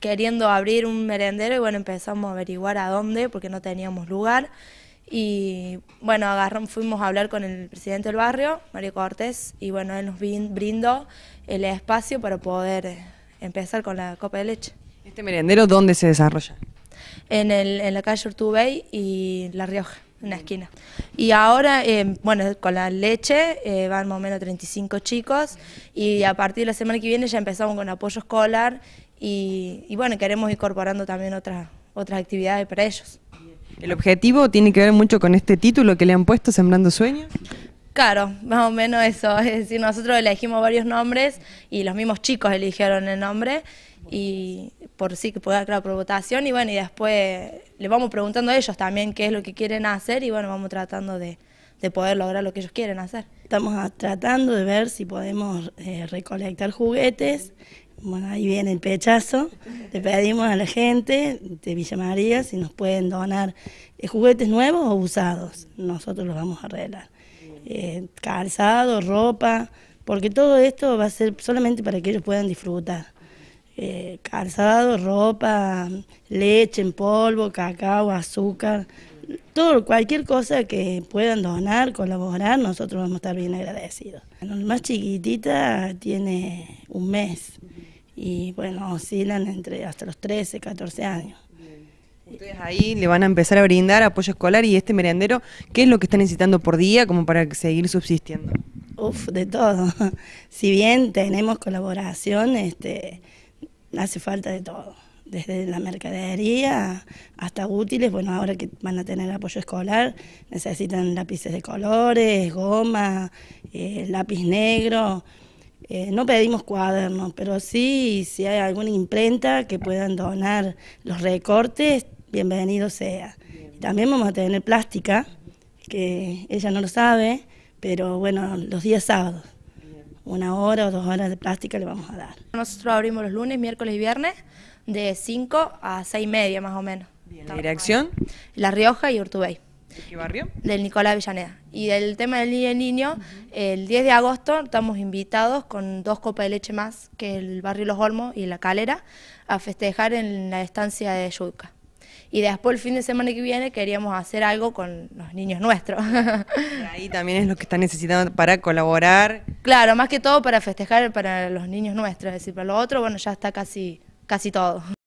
queriendo abrir un merendero y bueno, empezamos a averiguar a dónde porque no teníamos lugar. Y bueno, agarramos, fuimos a hablar con el presidente del barrio, Mario Cortés, y bueno, él nos brindó el espacio para poder empezar con la copa de leche. ¿Este merendero dónde se desarrolla? En, el, en la calle Urtubey y La Rioja una esquina. Y ahora, eh, bueno, con la leche eh, van más o menos 35 chicos y a partir de la semana que viene ya empezamos con apoyo escolar y, y bueno, queremos incorporando también otras, otras actividades para ellos. ¿El objetivo tiene que ver mucho con este título que le han puesto, Sembrando Sueños? Claro, más o menos eso. Es decir, nosotros elegimos varios nombres y los mismos chicos eligieron el nombre y por sí que pueda claro, por votación y bueno, y después le vamos preguntando a ellos también qué es lo que quieren hacer y bueno, vamos tratando de, poder lograr lo que ellos quieren hacer. Estamos tratando de ver si podemos eh, recolectar juguetes. Bueno, ahí viene el pechazo. Le pedimos a la gente de Villa María si nos pueden donar eh, juguetes nuevos o usados. Nosotros los vamos a arreglar. Eh, calzado, ropa, porque todo esto va a ser solamente para que ellos puedan disfrutar. Eh, calzado, ropa, leche en polvo, cacao, azúcar, todo, cualquier cosa que puedan donar, colaborar, nosotros vamos a estar bien agradecidos. La más chiquitita tiene un mes y bueno, oscilan entre hasta los 13, 14 años. Ustedes ahí le van a empezar a brindar apoyo escolar y este merendero, ¿qué es lo que está necesitando por día como para seguir subsistiendo? Uf, de todo. Si bien tenemos colaboración, este, hace falta de todo. Desde la mercadería hasta útiles, bueno, ahora que van a tener apoyo escolar, necesitan lápices de colores, goma, eh, lápiz negro. Eh, no pedimos cuadernos, pero sí, si hay alguna imprenta que puedan donar los recortes, bienvenido sea. también vamos a tener plástica, que ella no lo sabe, pero bueno, los días sábados. Una hora o dos horas de plástica le vamos a dar. Nosotros abrimos los lunes, miércoles y viernes de 5 a 6 y media más o menos. ¿La dirección? La Rioja y Urtubey. ¿De qué barrio? Del Nicolás Villaneda. Y del tema del Niño, el 10 de agosto estamos invitados con dos copas de leche más que el barrio Los Olmos y La Calera a festejar en la estancia de Yuca. Y después el fin de semana que viene queríamos hacer algo con los niños nuestros. Ahí también es lo que están necesitando para colaborar. Claro, más que todo para festejar para los niños nuestros. Es decir, para lo otro, bueno, ya está casi, casi todo.